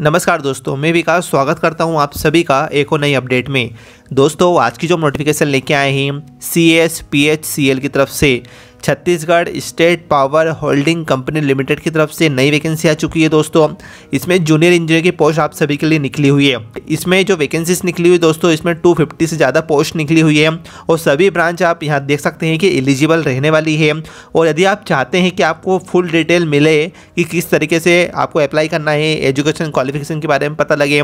नमस्कार दोस्तों मैं विकास स्वागत करता हूं आप सभी का एक और नई अपडेट में दोस्तों आज की जो नोटिफिकेशन लेके आए हैं C S P H C L की तरफ से Chhattisgarh state power holding company limited की तरफ से नई वैकेंसी आ चुकी है दोस्तों इसमें जूनियर इंजीनियर की पोस्ट आप सभी के लिए निकली हुई है इसमें जो वैकेंसीज निकली हुई दोस्तों इसमें 250 से ज़्यादा पोस्ट निकली हुई है और सभी ब्रांच आप यहाँ देख सकते हैं कि एलिजिबल रहने वाली है और यदि आप चाहते हैं कि आपको फुल डिटेल मिले कि किस तरीके से आपको अप्लाई करना है एजुकेशन क्वालिफिकेशन के बारे में पता लगे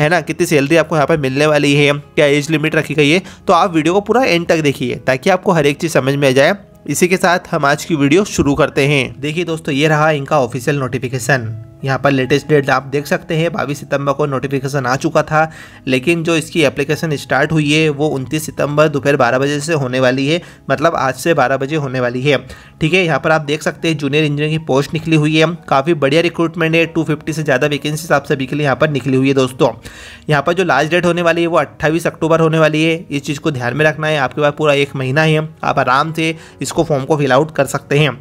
है ना कितनी सैलरी आपको यहाँ पर मिलने वाली है क्या एज लिमिट रखी गई है तो आप वीडियो को पूरा एंड तक देखिए ताकि आपको हर एक चीज़ समझ में आ जाए इसी के साथ हम आज की वीडियो शुरू करते हैं देखिए दोस्तों ये रहा इनका ऑफिशियल नोटिफिकेशन यहाँ पर लेटेस्ट डेट आप देख सकते हैं बाईस सितंबर को नोटिफिकेशन आ चुका था लेकिन जो इसकी एप्लीकेशन स्टार्ट हुई है वो उनतीस सितंबर दोपहर बारह बजे से होने वाली है मतलब आज से बारह बजे होने वाली है ठीक है यहाँ पर आप देख सकते हैं जूनियर इंजीनियर की पोस्ट निकली हुई है काफ़ी बढ़िया रिक्रूटमेंट है टू से ज़्यादा वैकेंसी आप सभी के लिए यहाँ पर निकली हुई है दोस्तों यहाँ पर जो लास्ट डेट होने वाली है वो अट्ठाईस अक्टूबर होने वाली है इस चीज़ को ध्यान में रखना है आपके पास पूरा एक महीना है आप आराम से इसको फॉर्म को फिलआउट कर सकते हैं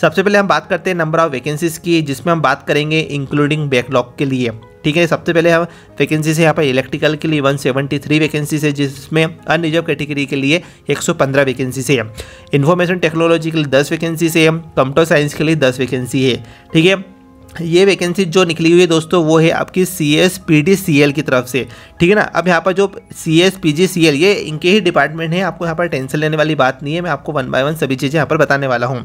सबसे पहले हम बात करते हैं नंबर ऑफ वैकेंसीज की जिसमें हम बात करेंगे इंक्लूडिंग बैकलॉग के लिए ठीक है सबसे पहले हम वैकेंसीज यहाँ पर इलेक्ट्रिकल के लिए 173 वैकेंसीज है जिसमें अनरिजर्व कैटेगरी के लिए 115 वैकेंसी से है इन्फॉर्मेशन टेक्नोलॉजी के लिए 10 वैकेंसी है कंप्यूटर साइंस के लिए 10 वैकेंसी है ठीक है ये वैकेंसी जो निकली हुई है दोस्तों वो है आपकी C S P D C L की तरफ से ठीक है ना अब यहाँ पर जो C S P G C L ये इनके ही डिपार्टमेंट है आपको यहाँ पर टेंशन लेने वाली बात नहीं है मैं आपको वन बाय वन सभी चीज़ें यहाँ पर बताने वाला हूँ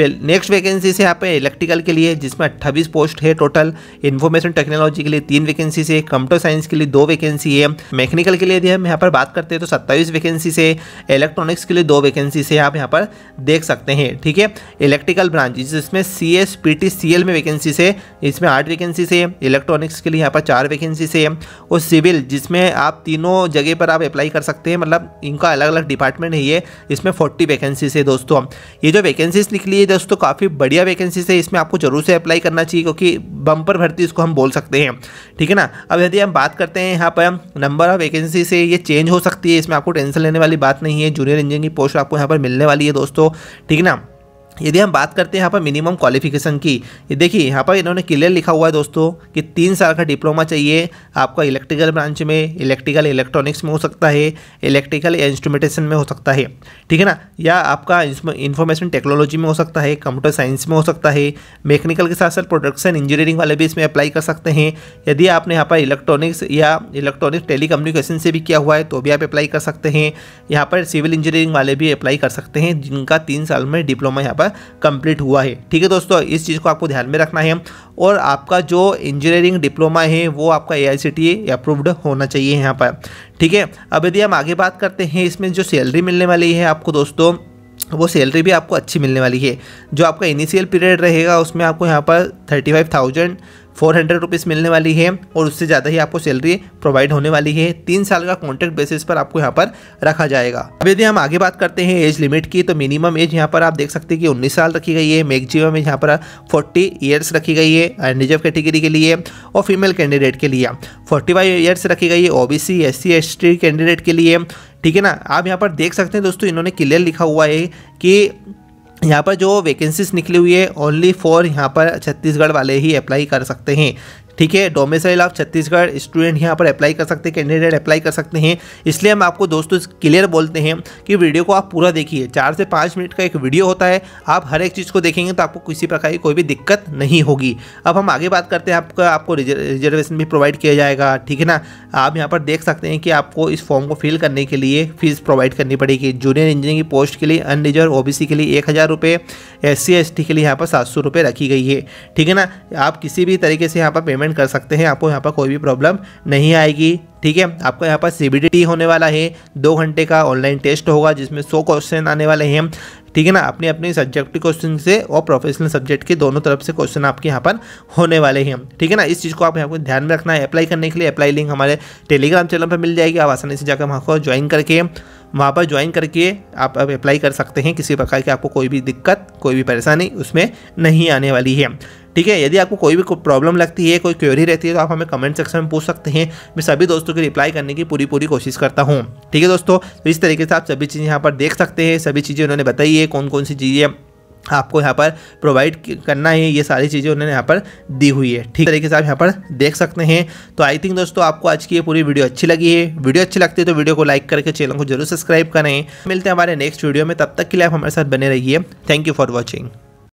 नेक्स्ट वैकेंसी से यहाँ पे इलेक्ट्रिकल के लिए जिसमें अट्ठाईस पोस्ट है टोटल इन्फॉर्मेशन टेक्नोलॉजी के लिए तीन वैकेंसी से कंप्यूटर साइंस के लिए दो वैकेंसी है मैकेनिकल के लिए यदि हम यहाँ पर बात करते हैं तो सत्ताईस वैकेंसी से इलेक्ट्रॉनिक्स के लिए दो वैकेंसी से आप यहाँ पर देख सकते हैं ठीक है इलेक्ट्रिकल ब्रांच जिसमें C S P T C L में वैकेंसी से से इसमें आठ वैकेंसी से इलेक्ट्रॉनिक्स के लिए यहाँ पर चार वैकेंसी से और सिविल जिसमें आप तीनों जगह पर आप अप्लाई कर सकते हैं मतलब इनका अलग अलग डिपार्टमेंट है ये इसमें फोर्टी वैकेंसी है दोस्तों ये जो वैकेंसीज निकली है दोस्तों काफ़ी बढ़िया वैकेंसीज है इसमें आपको जरूर से अप्लाई करना चाहिए क्योंकि बम्पर भर्ती इसको हम बोल सकते हैं ठीक है ना अब यदि हम बात करते हैं यहाँ पर नंबर ऑफ वैकेंसी से ये चेंज हो सकती है इसमें आपको टेंशन लेने वाली बात नहीं है जूनियर इंजीनियर की पोस्ट आपको यहाँ पर मिलने वाली है दोस्तों ठीक है ना यदि हम बात करते हैं यहाँ पर मिनिमम क्वालिफिकेशन की ये देखिए यहाँ पर इन्होंने क्लियर लिखा हुआ है दोस्तों कि तीन साल का डिप्लोमा चाहिए आपका इलेक्ट्रिकल ब्रांच में इलेक्ट्रिकल इलेक्ट्रॉनिक्स में हो सकता है इलेक्ट्रिकल इंस्ट्रूमेंटेशन में हो सकता है ठीक है ना या आपका इन्फॉर्मेशन टेक्नोलॉजी में हो सकता है कंप्यूटर साइंस में हो सकता है मैकेनिकल के साथ साथ प्रोडक्शन इंजीनियरिंग वाले भी इसमें अप्लाई कर सकते हैं यदि आपने यहाँ पर इलेक्ट्रॉनिक्स या इलेक्ट्रॉनिक्स टेली से भी किया हुआ है तो भी आप अप्लाई कर सकते हैं यहाँ पर सिविल इंजीनियरिंग वाले भी अप्लाई कर सकते हैं जिनका तीन साल में डिप्लोमा यहाँ पर पर कंप्लीट हुआ है ठीक है दोस्तों इस चीज़ को आपको ध्यान में रखना है और आपका जो इंजीनियरिंग डिप्लोमा है वो आपका ए आई अप्रूव्ड होना चाहिए यहाँ पर ठीक है अब यदि हम आगे बात करते हैं इसमें जो सैलरी मिलने वाली है आपको दोस्तों वो सैलरी भी आपको अच्छी मिलने वाली है जो आपका इनिशियल पीरियड रहेगा उसमें आपको यहाँ पर thirty five thousand four hundred rupees मिलने वाली है और उससे ज़्यादा ही आपको सैलरी प्रोवाइड होने वाली है तीन साल का कॉन्ट्रैक्ट बेसिस पर आपको यहाँ पर रखा जाएगा अब यदि हम आगे बात करते हैं एज लिमिट की तो मिनिमम एज यहाँ पर आप देख सकते हैं कि उन्नीस साल रखी गई है मैक्सिमम एज यहाँ पर फोर्टी ईयर्स रखी गई है रिजर्व कैटेगरी के लिए और फीमेल कैंडिडेट के लिए फोर्टी फाइव ईयर्स रखी गई है O B C S C S T candidate के लिए ठीक है ना आप यहाँ पर देख सकते हैं दोस्तों इन्होंने क्लियर लिखा हुआ है कि यहाँ पर जो वैकेंसीज निकली हुई है ओनली फॉर यहाँ पर छत्तीसगढ़ वाले ही अप्लाई कर सकते हैं ठीक है डोमेसाइल ऑफ छत्तीसगढ़ स्टूडेंट यहाँ पर अप्लाई कर सकते हैं कैंडिडेट अप्लाई कर सकते हैं इसलिए हम आपको दोस्तों क्लियर बोलते हैं कि वीडियो को आप पूरा देखिए चार से पाँच मिनट का एक वीडियो होता है आप हर एक चीज़ को देखेंगे तो आपको किसी प्रकार की कोई भी दिक्कत नहीं होगी अब हम आगे बात करते हैं आपका आपको रिजर्वेशन भी प्रोवाइड किया जाएगा ठीक है ना आप यहाँ पर देख सकते हैं कि आपको इस फॉर्म को फिल करने के लिए फीस प्रोवाइड करनी पड़ेगी जूनियर इंजीनियरिंग की पोस्ट के लिए अनरिजर्व सी के लिए एक हज़ार रुपये एस सी के लिए यहाँ पर सात सौ रुपये रखी गई है ठीक है ना आप किसी भी तरीके से यहाँ पर पेमेंट पेमेंट कर सकते हैं आपको यहाँ पर कोई भी प्रॉब्लम नहीं आएगी ठीक है आपका यहाँ पर सी होने वाला है दो घंटे का ऑनलाइन टेस्ट होगा जिसमें सौ क्वेश्चन आने वाले हैं ठीक है ना अपने अपने सब्जेक्ट क्वेश्चन से और प्रोफेशनल सब्जेक्ट के दोनों तरफ से क्वेश्चन आपके यहाँ पर होने वाले हैं ठीक है ना इस चीज़ को आप यहाँ पर ध्यान में रखना है अप्लाई करने के लिए अप्लाई लिंक हमारे टेलीग्राम चैनल पर मिल जाएगी आप आसानी से जाकर वहाँ को ज्वाइन करके वहाँ पर ज्वाइन करके आप अप्लाई कर सकते हैं किसी प्रकार की आपको कोई भी दिक्कत कोई भी परेशानी उसमें नहीं आने वाली है ठीक है यदि आपको कोई भी प्रॉब्लम लगती है कोई क्वेरी रहती है तो आप हमें कमेंट सेक्शन में पूछ सकते हैं मैं सभी दोस्तों की रिप्लाई करने की पूरी पूरी कोशिश करता हूँ ठीक है दोस्तों तो इस तरीके से आप सभी चीज़ें यहाँ पर देख सकते हैं सभी चीज़ें उन्होंने बताई है कौन कौन सी चीज़ें आपको यहाँ पर प्रोवाइड करना है ये सारी चीज़ें उन्होंने यहाँ पर दी हुई है ठीक तरीके से आप यहाँ पर देख सकते हैं तो आई थिंक दोस्तों आपको आज की ये पूरी वीडियो अच्छी लगी है वीडियो अच्छी लगती है तो वीडियो को लाइक करके चैनल को जरूर सब्सक्राइब करें मिलते हैं हमारे नेक्स्ट वीडियो में तब तक के लिए आप हमारे साथ बने रहिए थैंक यू फॉर वॉचिंग